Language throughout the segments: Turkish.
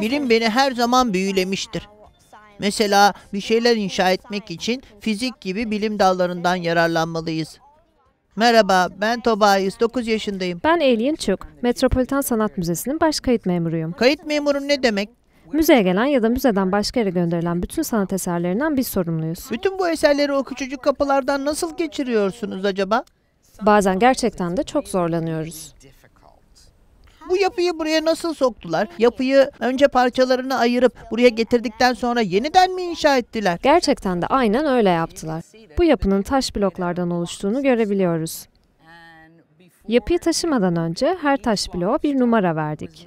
Bilim beni her zaman büyülemiştir. Mesela bir şeyler inşa etmek için fizik gibi bilim dallarından yararlanmalıyız. Merhaba, ben Tobias, 9 yaşındayım. Ben Alien Chuck, Metropolitan Sanat Müzesi'nin baş kayıt memuruyum. Kayıt memuru ne demek? Müzeye gelen ya da müzeden başka yere gönderilen bütün sanat eserlerinden biz sorumluyuz. Bütün bu eserleri o küçücük kapılardan nasıl geçiriyorsunuz acaba? Bazen gerçekten de çok zorlanıyoruz. Bu yapıyı buraya nasıl soktular? Yapıyı önce parçalarını ayırıp buraya getirdikten sonra yeniden mi inşa ettiler? Gerçekten de aynen öyle yaptılar. Bu yapının taş bloklardan oluştuğunu görebiliyoruz. Yapıyı taşımadan önce her taş bloğa bir numara verdik.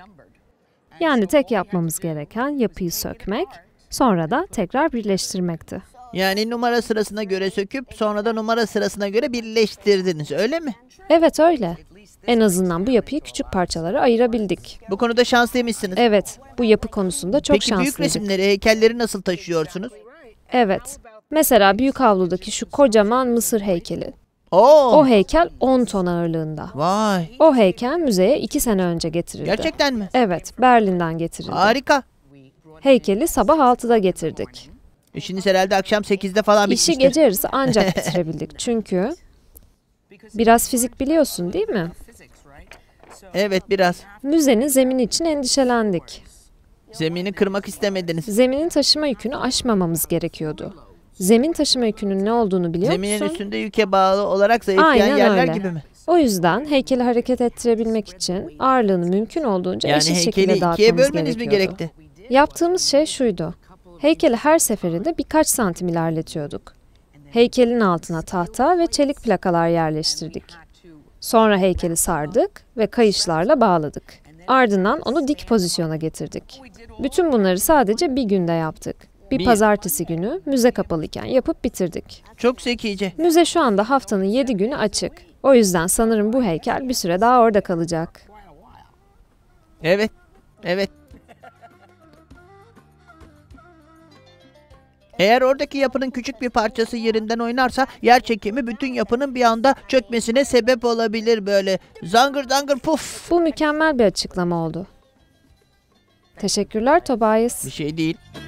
Yani tek yapmamız gereken yapıyı sökmek, sonra da tekrar birleştirmekti. Yani numara sırasına göre söküp sonra da numara sırasına göre birleştirdiniz öyle mi? Evet öyle. En azından bu yapıyı küçük parçalara ayırabildik. Bu konuda şanslıymışsınız. Evet, bu yapı konusunda çok Peki şanslıydık. büyük resimleri, heykelleri nasıl taşıyorsunuz? Evet. Mesela büyük avludaki şu kocaman Mısır heykeli. Oo. Oh! O heykel 10 ton ağırlığında. Vay. O heykel müzeye 2 sene önce getirildi. Gerçekten mi? Evet, Berlin'den getirildi. Harika. Heykeli sabah 6'da getirdik. İşiniz herhalde akşam 8'de falan bitmişti. İşi gece yarısı ancak bitirebildik. Çünkü Biraz fizik biliyorsun değil mi? Evet biraz. Müzenin zemini için endişelendik. Zemini kırmak istemediniz. Zeminin taşıma yükünü aşmamamız gerekiyordu. Zemin taşıma yükünün ne olduğunu biliyor Zeminin musun? Zeminin üstünde yüke bağlı olarak zayıflayan Aynen yerler öyle. gibi mi? O yüzden heykeli hareket ettirebilmek için ağırlığını mümkün olduğunca yani eşit şekilde dağıtmamız ikiye bölmeniz gerekiyordu. mi gerekti? Yaptığımız şey şuydu. Heykeli her seferinde birkaç santim ilerletiyorduk. Heykelin altına tahta ve çelik plakalar yerleştirdik. Sonra heykeli sardık ve kayışlarla bağladık. Ardından onu dik pozisyona getirdik. Bütün bunları sadece bir günde yaptık. Bir pazartesi günü müze kapalıyken yapıp bitirdik. Çok zekice. Müze şu anda haftanın yedi günü açık. O yüzden sanırım bu heykel bir süre daha orada kalacak. Evet, evet. Eğer oradaki yapının küçük bir parçası yerinden oynarsa yer çekimi bütün yapının bir anda çökmesine sebep olabilir böyle. Zangır zangır puf. Bu mükemmel bir açıklama oldu. Teşekkürler Tobias. Bir şey değil.